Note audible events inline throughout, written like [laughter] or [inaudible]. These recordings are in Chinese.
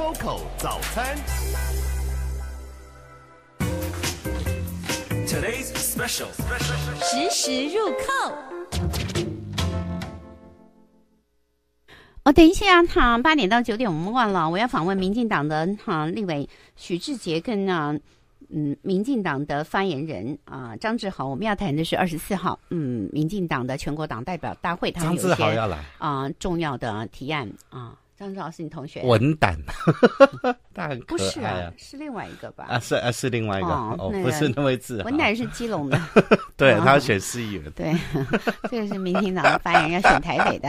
Foco 早餐，Today's special，实时入扣。哦，等一下，哈，八点到九点，我们忘了，我要访问民进党的哈，立位许志杰跟啊，嗯，民进党的发言人啊，张志豪，我们要谈的是二十四号，嗯，民进党的全国党代表大会，他们有些啊重要的提案啊。张志豪是你同学，文胆，但 [laughs] 不是啊，是另外一个吧？啊，是啊，是另外一个，不是那位字。文胆是基隆的，[laughs] 对他选四亿元。对，[laughs] 这个是明天早上发言要选台北的，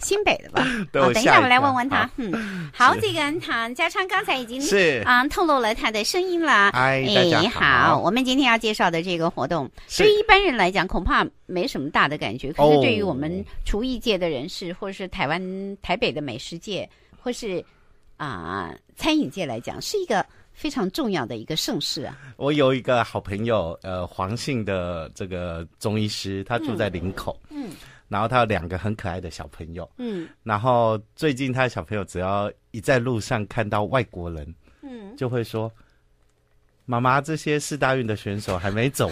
新北的吧？对，等一下我来问问他。嗯，好，这个唐嘉昌刚才已经是啊透露了他的声音了。哎，你好，我们今天要介绍的这个活动，对于一般人来讲恐怕没什么大的感觉，可是对于我们厨艺界的人士或者是台湾台北的美食界。或是啊，餐饮界来讲是一个非常重要的一个盛世啊。我有一个好朋友，呃，黄姓的这个中医师，他住在林口，嗯，然后他有两个很可爱的小朋友，嗯，然后最近他的小朋友只要一在路上看到外国人，嗯，就会说，妈妈，这些四大运的选手还没走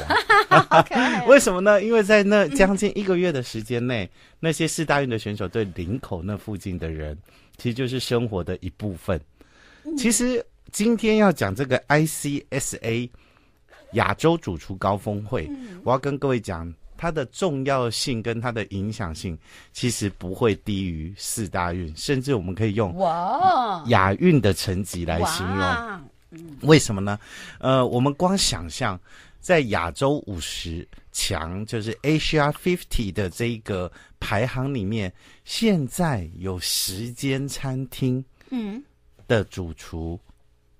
啊？[laughs] 为什么呢？因为在那将近一个月的时间内，那些四大运的选手对林口那附近的人。其实就是生活的一部分。其实今天要讲这个 ICSA 亚洲主厨高峰会，我要跟各位讲它的重要性跟它的影响性，其实不会低于四大运，甚至我们可以用哇雅运的成绩来形容。为什么呢？呃，我们光想象。在亚洲五十强，就是 A C R Fifty 的这个排行里面，现在有十间餐厅，嗯，的主厨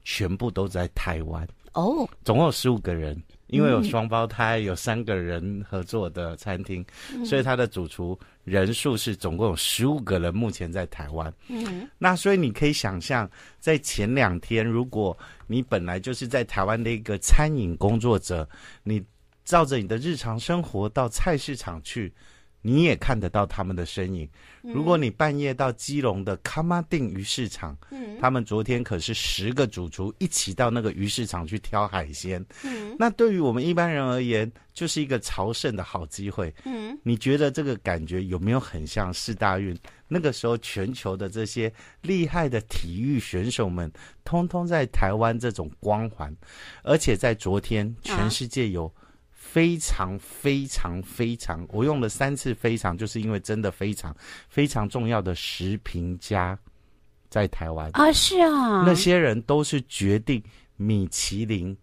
全部都在台湾哦，总共有十五个人。因为有双胞胎，有三个人合作的餐厅，所以他的主厨人数是总共有十五个人。目前在台湾，嗯，那所以你可以想象，在前两天，如果你本来就是在台湾的一个餐饮工作者，你照着你的日常生活到菜市场去。你也看得到他们的身影。如果你半夜到基隆的卡玛丁鱼市场，他们昨天可是十个主厨一起到那个鱼市场去挑海鲜。那对于我们一般人而言，就是一个朝圣的好机会。你觉得这个感觉有没有很像四大运？那个时候，全球的这些厉害的体育选手们，通通在台湾这种光环，而且在昨天，全世界有。非常非常非常，我用了三次“非常”，就是因为真的非常非常重要的食评家在台湾啊，是啊，那些人都是决定米其林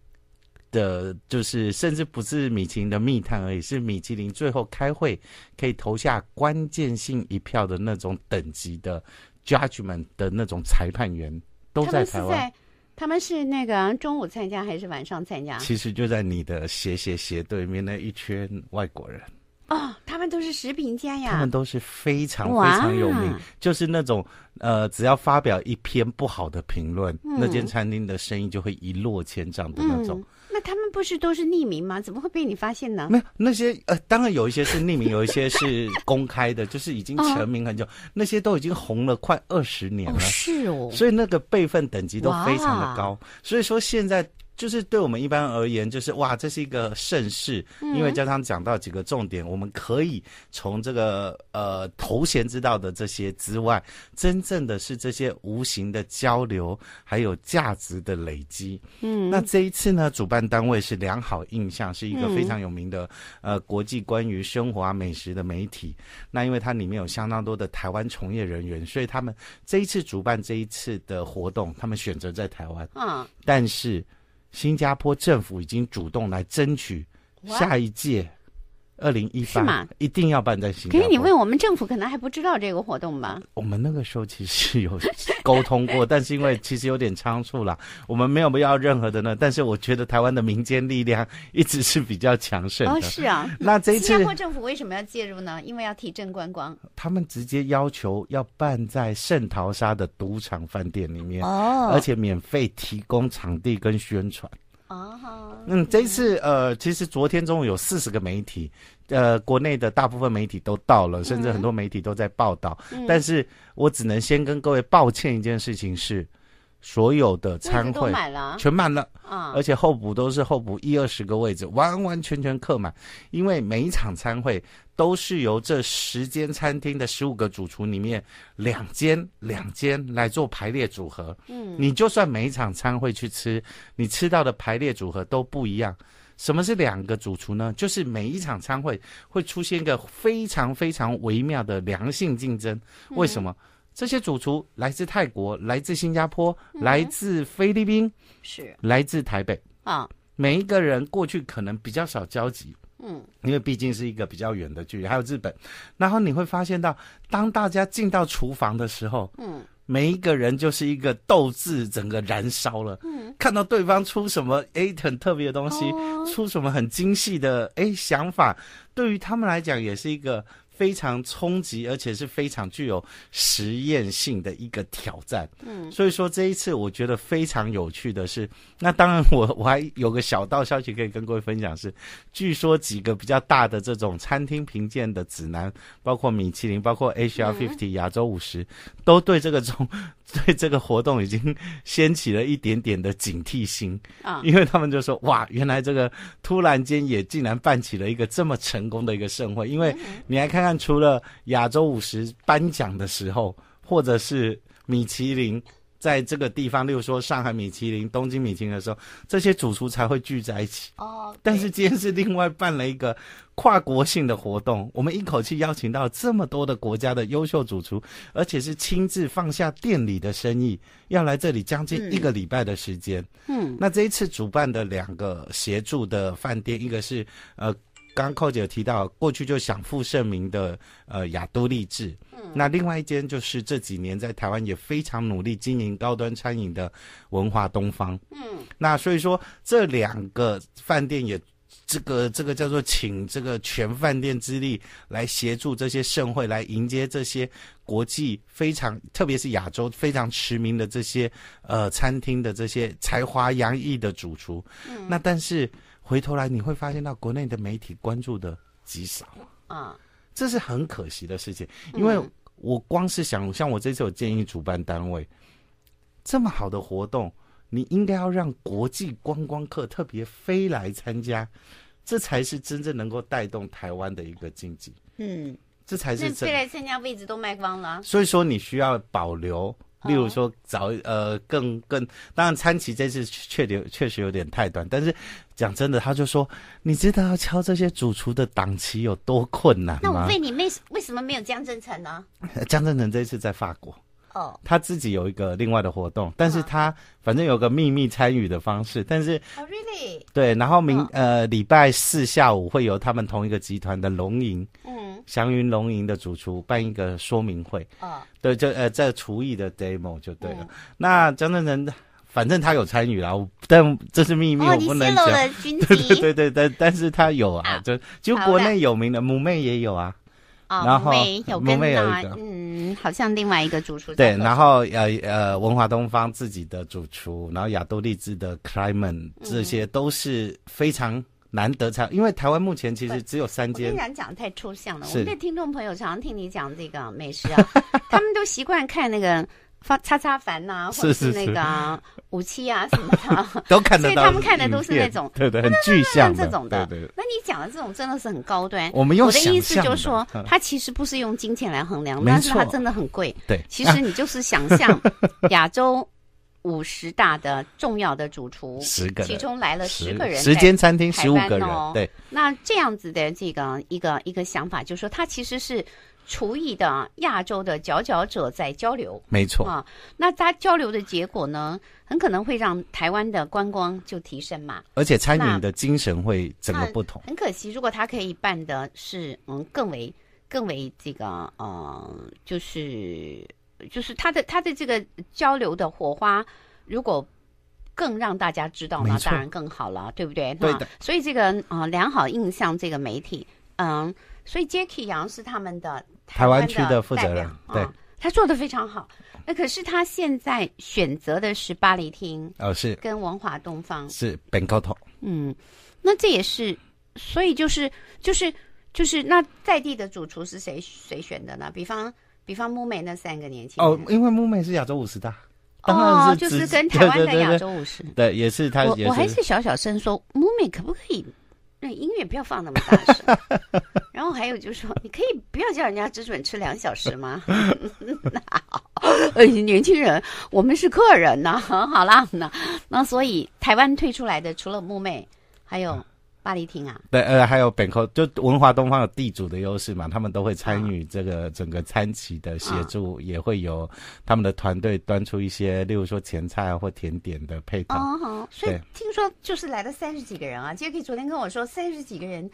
的，就是甚至不是米其林的密探而已，是米其林最后开会可以投下关键性一票的那种等级的 j u d g m e n t 的那种裁判员都在台湾。他们是那个中午参加还是晚上参加？其实就在你的斜斜斜对面那一圈外国人。哦，他们都是食品家呀。他们都是非常非常有名，就是那种呃，只要发表一篇不好的评论，那间餐厅的生意就会一落千丈的那种。那他们。不是都是匿名吗？怎么会被你发现呢？没有那些呃，当然有一些是匿名，有一些是公开的，就是已经成名很久，[laughs] 那些都已经红了快二十年了，是哦，所以那个辈分等级都非常的高，所以说现在。就是对我们一般而言，就是哇，这是一个盛世，因为加上讲到几个重点，我们可以从这个呃头衔知道的这些之外，真正的是这些无形的交流，还有价值的累积。嗯，那这一次呢，主办单位是良好印象，是一个非常有名的呃国际关于生活啊美食的媒体。那因为它里面有相当多的台湾从业人员，所以他们这一次主办这一次的活动，他们选择在台湾。嗯，但是。新加坡政府已经主动来争取下一届。二零一八一定要办在新加坡。可是你问我们政府，可能还不知道这个活动吧。我们那个时候其实有 [laughs] 沟通过，但是因为其实有点仓促了，我们没有不要任何的呢。但是我觉得台湾的民间力量一直是比较强盛的。哦，是啊。那这次新加坡政府为什么要介入呢？因为要提振观光。他们直接要求要办在圣淘沙的赌场饭店里面，哦，而且免费提供场地跟宣传。哦，嗯，这一次呃，其实昨天中午有四十个媒体，呃，国内的大部分媒体都到了，甚至很多媒体都在报道，但是我只能先跟各位抱歉一件事情是。所有的餐会满了，全满了啊！而且候补都是候补一二十个位置，完完全全客满。因为每一场餐会都是由这十间餐厅的十五个主厨里面两间两间来做排列组合。嗯，你就算每一场餐会去吃，你吃到的排列组合都不一样。什么是两个主厨呢？就是每一场餐会会出现一个非常非常微妙的良性竞争。为什么？这些主厨来自泰国，来自新加坡，来自菲律宾，是来自台北啊。每一个人过去可能比较少交集，嗯，因为毕竟是一个比较远的距离，还有日本。然后你会发现到，当大家进到厨房的时候，嗯，每一个人就是一个斗志整个燃烧了。嗯，看到对方出什么哎很特别的东西，出什么很精细的哎想法，对于他们来讲也是一个。非常冲击，而且是非常具有实验性的一个挑战。嗯，所以说这一次我觉得非常有趣的是，那当然我 [laughs] 我还有个小道消息可以跟各位分享是，据说几个比较大的这种餐厅评鉴的指南，包括米其林，包括 H R fifty 亚洲五十，都对这个中。对这个活动已经掀起了一点点的警惕心啊，因为他们就说哇，原来这个突然间也竟然办起了一个这么成功的一个盛会，因为你来看看，除了亚洲五十颁奖的时候，或者是米其林。在这个地方，例如说上海米其林、东京米其林的时候，这些主厨才会聚在一起。哦。但是今天是另外办了一个跨国性的活动，我们一口气邀请到这么多的国家的优秀主厨，而且是亲自放下店里的生意，要来这里将近一个礼拜的时间。嗯。那这一次主办的两个协助的饭店，一个是呃。刚寇姐提到，过去就享负盛名的呃雅都丽志，嗯，那另外一间就是这几年在台湾也非常努力经营高端餐饮的文化东方，嗯，那所以说这两个饭店也这个这个叫做请这个全饭店之力来协助这些盛会，来迎接这些国际非常特别是亚洲非常驰名的这些呃餐厅的这些才华洋溢的主厨，那但是。回头来你会发现到国内的媒体关注的极少，啊，这是很可惜的事情。因为我光是想，像我这次有建议主办单位，这么好的活动，你应该要让国际观光客特别飞来参加，这才是真正能够带动台湾的一个经济。嗯，这才是飞来参加位置都卖光了，所以说你需要保留。例如说，找呃更更，当然参棋这次确实确实有点太短，但是讲真的，他就说，你知道敲这些主厨的档期有多困难？那我问你，什为什么没有江镇成呢？江镇成这次在法国，哦，他自己有一个另外的活动，但是他反正有个秘密参与的方式，但是哦，really 对，然后明呃礼拜四下午会有他们同一个集团的龙吟，嗯。祥云龙吟的主厨办一个说明会，啊，对，就呃，这厨艺的 demo 就对了。那张真成，反正他有参与啦，但这是秘密，我不能讲。对对对对，但但是他有啊，就就国内有名的母妹也有啊，然后母妹有一个，嗯，好像另外一个主厨对，然后呃呃，文华东方自己的主厨，然后亚都丽兹的克莱门，这些都是非常。难得才，因为台湾目前其实只有三间。我跟你讲，讲太抽象了。我们的听众朋友常常听你讲这个美食啊，[laughs] 他们都习惯看那个发叉叉饭呐，或者是那个五七啊什么的，[laughs] 都看得到。所以他们看的都是那种对对很具象这种的。那你讲的这种真的是很高端。我们用我的意思就是说，它其实不是用金钱来衡量，但是它真的很贵。对，其实你就是想象 [laughs] 亚洲。五十大的重要的主厨，十个，其中来了十个人，时间餐厅十五个人，对。那这样子的这个一个一个想法，就是说他其实是厨艺的亚洲的佼佼者在交流，没错。啊，那他交流的结果呢，很可能会让台湾的观光就提升嘛。而且餐饮的精神会整个不同。很可惜，如果他可以办的是，嗯，更为更为这个，嗯，就是。就是他的他的这个交流的火花，如果更让大家知道呢，当然更好了，对不对？对的。所以这个啊，良好印象，这个媒体，嗯，所以 Jackie 杨是他们的台湾区的负责人，对，他做的非常好。那可是他现在选择的是巴黎厅，哦，是跟文华东方是本沟通。嗯，那这也是，所以就是就是就是那在地的主厨是谁谁选的呢？比方。比方木美那三个年轻人哦，因为木美是亚洲五十大哦，就是跟台湾的亚洲五十对，也是他。我我还是小小声说，木美可不可以那音乐不要放那么大声？[laughs] 然后还有就是说，你可以不要叫人家只准吃两小时吗？那 [laughs] [laughs] 年轻人，我们是客人呢。好啦，那那所以台湾退出来的除了木妹，还有。巴黎厅啊，对，呃，还有本科，就文华东方的地主的优势嘛，他们都会参与这个整个餐企的协助，也会有他们的团队端出一些，例如说前菜啊或甜点的配套。哦，好，所以听说就是来了三十几个人啊，杰克昨天跟我说三十几个人。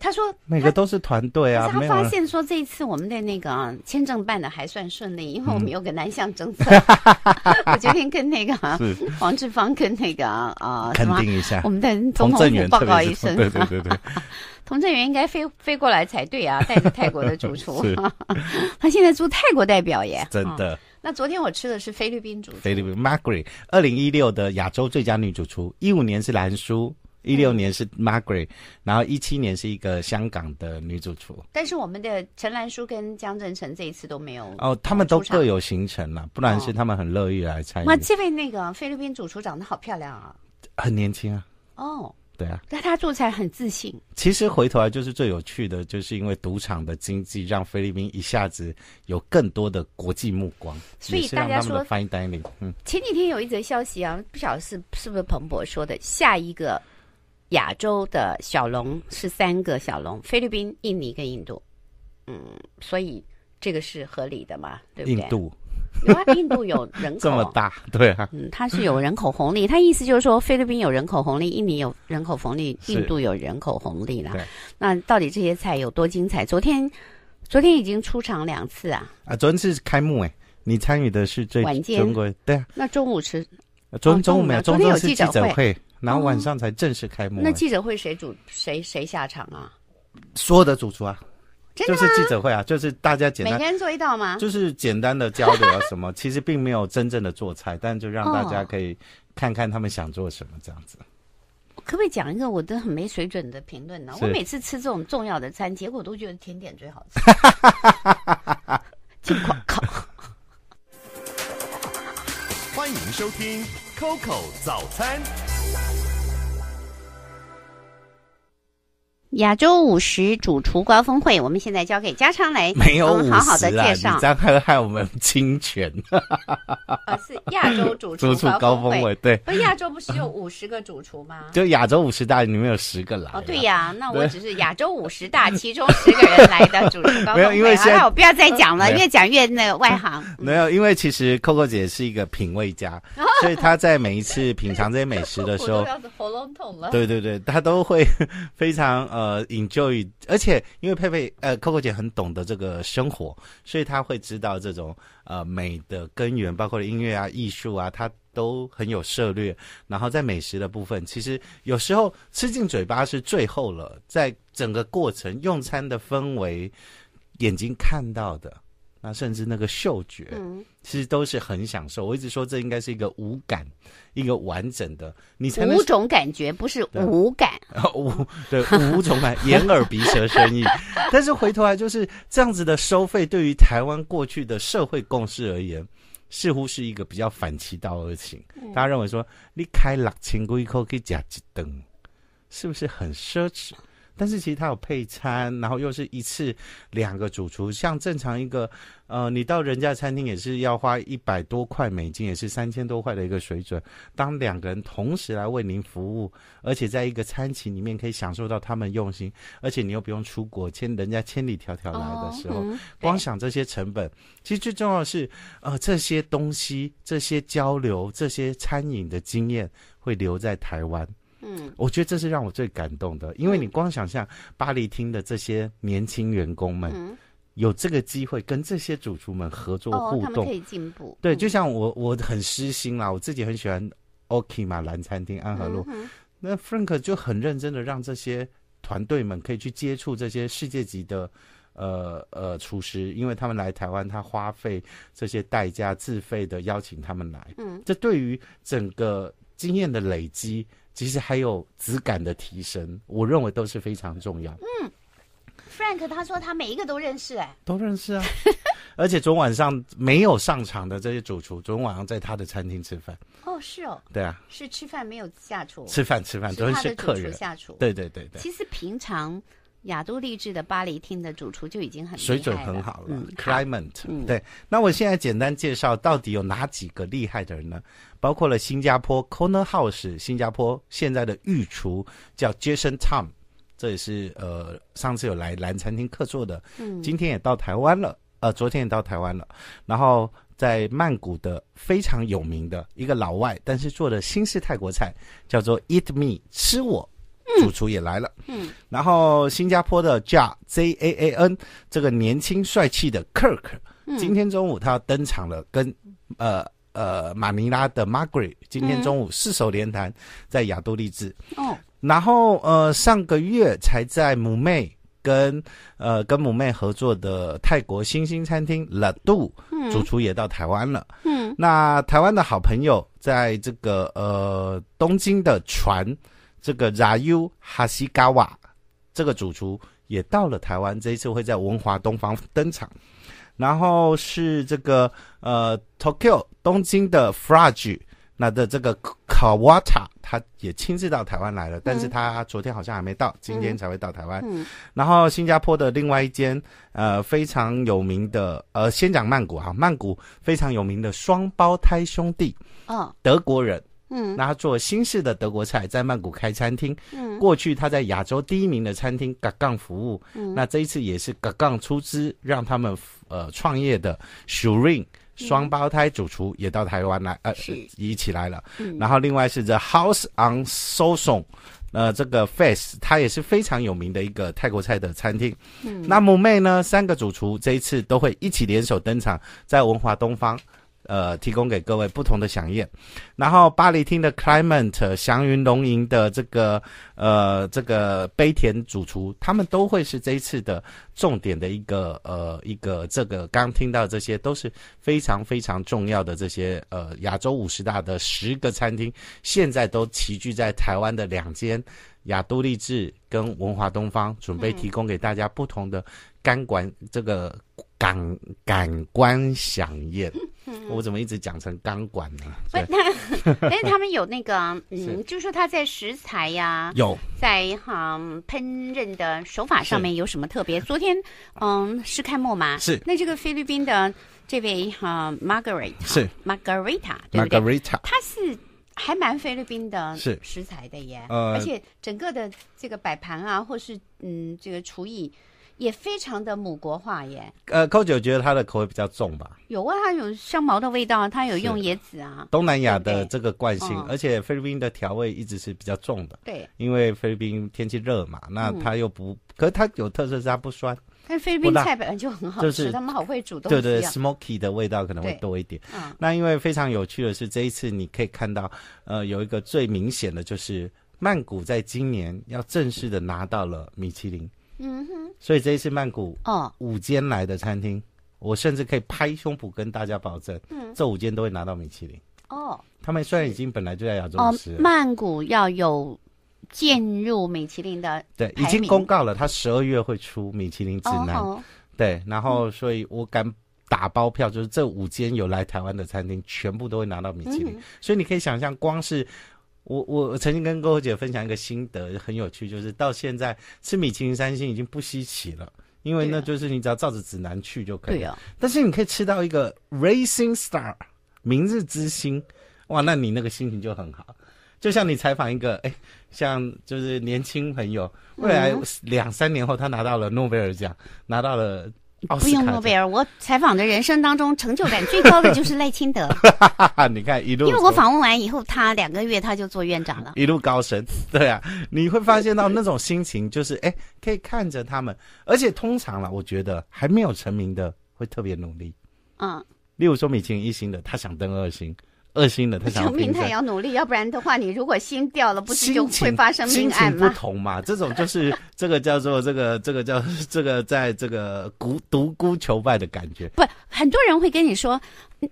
他说：“每个都是团队啊。”他发现说：“这一次我们的那个签证办的还算顺利，因为我们有个南向政策。[laughs] ”我决定跟那个王志芳跟那个啊，肯定一下。我们的总统部报告一声。对对对对，[laughs] 童振源应该飞飞过来才对啊！带着 [laughs] 泰国的主厨，他现在做泰国代表耶。真的。那昨天我吃的是菲律宾主厨。菲律宾 m a r g a r t 二零一六的亚洲最佳女主厨，一五年是兰叔。一六年是 Margaret，然后一七年是一个香港的女主厨。但是我们的陈兰淑跟江振成这一次都没有哦，他们都各有行程了，不然是他们很乐意来参与。哇，这位那个菲律宾主厨长得好漂亮啊，很年轻啊，哦，对啊，但他做菜很自信。其实回头来就是最有趣的，就是因为赌场的经济让菲律宾一下子有更多的国际目光，所以大家说翻译 n 领。嗯，前几天有一则消息啊，不晓得是是不是彭博说的，下一个。亚洲的小龙是三个小龙，菲律宾、印尼跟印度。嗯，所以这个是合理的嘛？对不对？印度，哇，印度有人口 [laughs] 这么大，对啊，嗯，它是有人口红利。它意思就是说，菲律宾有人口红利，印尼有人口红利，印度有人口红利啦。那到底这些菜有多精彩？昨天，昨天已经出场两次啊！啊，昨天是开幕，哎，你参与的是最中国对啊？那中午吃？中中午没有？昨天有记者会。然后晚上才正式开幕。那记者会谁主谁谁下场啊？所有的主厨啊，就是记者会啊，就是大家简单每天做一道吗？就是简单的交流啊什么，[laughs] 其实并没有真正的做菜，但就让大家可以看看他们想做什么这样子。可不可以讲一个我都很没水准的评论呢？我每次吃这种重要的餐，结果都觉得甜点最好吃。请 [laughs] 广告。欢迎收听 Coco 早餐。亚洲五十主厨高峰会，我们现在交给家昌来，没有五十了，你这样害害我们侵权。呃，[laughs] 是亚洲主厨高峰会，对，不亚洲不是有五十个主厨吗？就亚洲五十大里面有十个哦，对呀，那我只是亚洲五十大其中十个人来的主厨高峰会。[laughs] 没有，因为先，我不要再讲了，越讲越那个外行。没有，因为其实 Coco 姐是一个品味家。所以他在每一次品尝这些美食的时候，喉咙痛了。对对对，他都会非常呃，enjoy。而且因为佩佩呃，Coco 姐很懂得这个生活，所以他会知道这种呃美的根源，包括音乐啊、艺术啊，他都很有涉猎。然后在美食的部分，其实有时候吃进嘴巴是最后了，在整个过程用餐的氛围，眼睛看到的。那甚至那个嗅觉，其实都是很享受。我一直说，这应该是一个五感，一个完整的，你才五种感觉不是五感，[laughs] 五对五种感，眼耳鼻舌身意。[laughs] 但是回头来，就是这样子的收费，对于台湾过去的社会共识而言，似乎是一个比较反其道而行。大家认为说，你开六千块一以加几灯，是不是很奢侈？但是其实它有配餐，然后又是一次两个主厨，像正常一个，呃，你到人家餐厅也是要花一百多块美金，也是三千多块的一个水准。当两个人同时来为您服务，而且在一个餐企里面可以享受到他们用心，而且你又不用出国，千人家千里迢迢来的时候，光想这些成本，其实最重要是，呃，这些东西、这些交流、这些餐饮的经验会留在台湾。嗯，我觉得这是让我最感动的，因为你光想象巴黎厅的这些年轻员工们，有这个机会跟这些主厨们合作互动，他们可以进步。对，就像我，我很私心啦，我自己很喜欢，Oki 嘛，蓝餐厅，安和路，那 Frank 就很认真的让这些团队们可以去接触这些世界级的，呃呃厨师，因为他们来台湾，他花费这些代价自费的邀请他们来，嗯，这对于整个经验的累积。其实还有质感的提升，我认为都是非常重要。嗯，Frank 他说他每一个都认识，哎，都认识啊。[laughs] 而且昨晚上没有上场的这些主厨，昨晚上在他的餐厅吃饭。哦，是哦。对啊，是吃饭没有下厨，吃饭吃饭都是客人下厨。对对对对。其实平常。雅都励志的巴黎厅的主厨就已经很水准很好了。Climate，对。那我现在简单介绍，到底有哪几个厉害的人呢？包括了新加坡 Corner House，新加坡现在的御厨叫 Jason Tom，这也是呃上次有来蓝餐厅客座的，嗯，今天也到台湾了，呃昨天也到台湾了。然后在曼谷的非常有名的一个老外，但是做的新式泰国菜叫做 Eat Me 吃我。主厨也来了，嗯，然后新加坡的 J A A N 这个年轻帅气的 Kirk，今天中午他要登场了，跟呃呃马尼拉的 m a r g a r e t 今天中午四手联弹在亚都丽致，哦，然后呃上个月才在母妹跟呃跟母妹合作的泰国新兴餐厅 La Do，嗯，主厨也到台湾了，嗯，那台湾的好朋友在这个呃东京的船。这个 Ryu Hasigawa 这个主厨也到了台湾，这一次会在文华东方登场。然后是这个呃 Tokyo 东京的 f r a i 那的这个 Kawata，他也亲自到台湾来了，但是他昨天好像还没到，今天才会到台湾。然后新加坡的另外一间呃非常有名的呃先讲曼谷哈，曼谷非常有名的双胞胎兄弟，嗯，德国人。嗯，那做新式的德国菜，在曼谷开餐厅。嗯，过去他在亚洲第一名的餐厅 g a g a 服务。嗯，那这一次也是 g a g a 出资让他们呃创业的 Shirin 双胞胎主厨也到台湾来呃一起来了。嗯，然后另外是 The House on s o Song，呃，这个 Face 他也是非常有名的一个泰国菜的餐厅。嗯，那母妹呢三个主厨这一次都会一起联手登场，在文华东方。呃，提供给各位不同的响宴，然后巴黎厅的 Climate、祥云龙吟的这个呃这个杯田主厨，他们都会是这一次的重点的一个呃一个这个刚听到这些都是非常非常重要的这些呃亚洲五十大的十个餐厅，现在都齐聚在台湾的两间亚都丽致跟文华东方，准备提供给大家不同的干管这个。感感官响应。[laughs] 我怎么一直讲成钢管呢？不 [laughs] 是，但是他们有那个，[laughs] 嗯，就是说他在食材呀，有在哈烹饪的手法上面有什么特别？昨天嗯，是开幕吗？是。那这个菲律宾的这位哈 Margaret 是 m a r g a r i t a 对不对 m a r g a r i t t a 他是还蛮菲律宾的是食材的耶，呃，而且整个的这个摆盘啊，或是嗯，这个厨艺。也非常的母国化耶。呃，寇九觉得它的口味比较重吧？有啊，它有香茅的味道，它有用椰子啊。东南亚的这个惯性，而且菲律宾的调味一直是比较重的。对，因为菲律宾天气热嘛，那它又不可，是它有特色是它不酸。但菲律宾菜本来就很好吃，他们好会煮东西。对对，smoky 的味道可能会多一点。那因为非常有趣的是，这一次你可以看到，呃，有一个最明显的就是曼谷在今年要正式的拿到了米其林。嗯哼，所以这次曼谷哦五间来的餐厅，我甚至可以拍胸脯跟大家保证，嗯，这五间都会拿到米其林哦。他们虽然已经本来就在亚洲，哦，曼谷要有进入米其林的，对，已经公告了，他十二月会出米其林指南，对，然后所以我敢打包票，就是这五间有来台湾的餐厅，全部都会拿到米其林。所以你可以想象，光是。我我我曾经跟郭姐分享一个心得，很有趣，就是到现在吃米其林三星已经不稀奇了，因为那就是你只要照着指南去就可以。对但是你可以吃到一个 Racing Star，明日之星，哇，那你那个心情就很好。就像你采访一个，哎，像就是年轻朋友，未来两三年后他拿到了诺贝尔奖，拿到了。不用诺贝尔，我采访的人生当中成就感最高的就是赖清德。[laughs] 你看一路，因为我访问完以后，他两个月他就做院长了，一路高升。[laughs] 对啊，你会发现到那种心情就是哎，可以看着他们，而且通常了，我觉得还没有成名的会特别努力。嗯，例如说米林一星的，他想登二星。恶心的，他想 [laughs] 拼命。他也要努力，要不然的话，你如果心掉了，不是就会发生命案吗？心不同嘛，这种就是这个叫做这个这个叫这个在这个孤独孤求败的感觉。不，很多人会跟你说，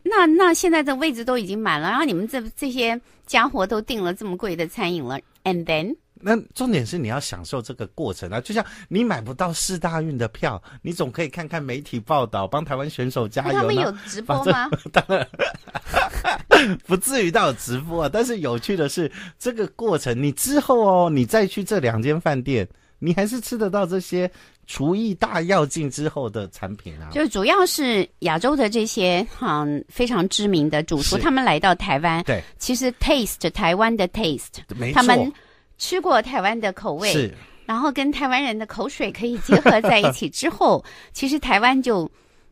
那那现在的位置都已经满了，然后你们这这些家伙都订了这么贵的餐饮了，and then。那重点是你要享受这个过程啊！就像你买不到四大运的票，你总可以看看媒体报道，帮台湾选手加油他们有直播吗？[laughs] 当然，不至于到直播啊。但是有趣的是，这个过程，你之后哦，你再去这两间饭店，你还是吃得到这些厨艺大要进之后的产品啊。就主要是亚洲的这些嗯非常知名的主厨，他们来到台湾，对，其实 taste 台湾的 taste，没错。吃过台湾的口味，然后跟台湾人的口水可以结合在一起之后，[laughs] 其实台湾就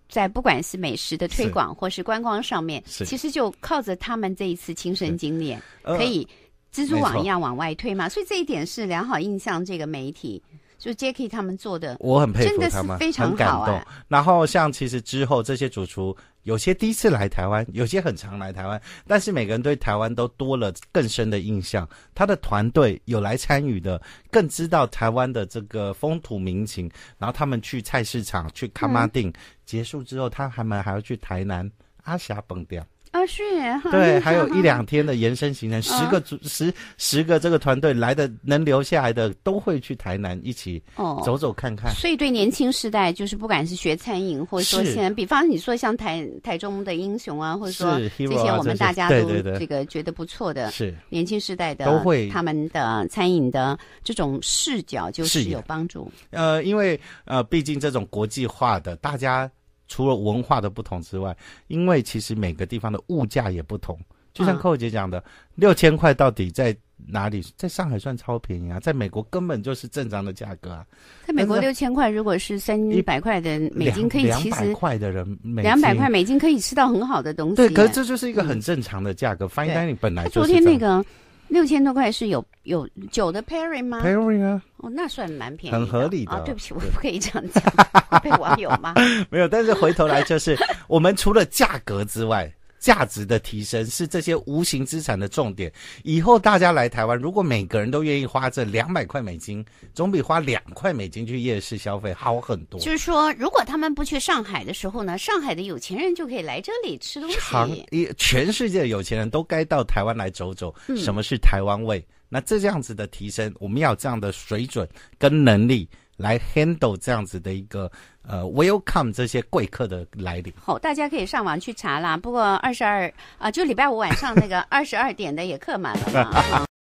在不管是美食的推广或是观光上面，其实就靠着他们这一次亲身经历，可以蜘蛛网一样往外推嘛。所以这一点是良好印象，这个媒体。就 Jackie 他们做的，我很佩服他们，非常感动。然后像其实之后这些主厨，有些第一次来台湾，有些很常来台湾，但是每个人对台湾都多了更深的印象。他的团队有来参与的，更知道台湾的这个风土民情。然后他们去菜市场去卡马丁，结束之后，他还们还要去台南阿霞蹦掉。啊，是哈，对，还有一两天的延伸行程，十个组，十十个这个团队来的，能留下来的都会去台南一起哦，走走看看。所以，对年轻时代，就是不管是学餐饮，或者说在，比方你说像台台中的英雄啊，或者说这些我们大家都这个觉得不错的，是年轻时代的都会他们的餐饮的这种视角，就是有帮助。呃，因为呃，毕竟这种国际化的大家。除了文化的不同之外，因为其实每个地方的物价也不同。就像寇姐讲的，六千块到底在哪里？在上海算超便宜啊，在美国根本就是正常的价格啊。在美国六千块，如果是三百块的美金，可以其实两百块的人美两百块美金可以吃到很好的东西。对，可是这就是一个很正常的价格，翻 i n 里本来就是。昨天那个。六千多块是有有酒的 p e r r y 吗？p e r r y 啊，哦，那算蛮便宜，很合理的。啊，对不起，我不可以这样讲，[laughs] 被网友吗？[laughs] 没有，但是回头来就是，我们除了价格之外。价值的提升是这些无形资产的重点。以后大家来台湾，如果每个人都愿意花这两百块美金，总比花两块美金去夜市消费好很多。就是说，如果他们不去上海的时候呢，上海的有钱人就可以来这里吃东西。全世界有钱人都该到台湾来走走。什么是台湾味？那这样子的提升，我们要这样的水准跟能力。来 handle 这样子的一个呃 welcome 这些贵客的来临。好，大家可以上网去查啦。不过二十二啊，就礼拜五晚上那个二十二点的也客满了。嘛。[laughs]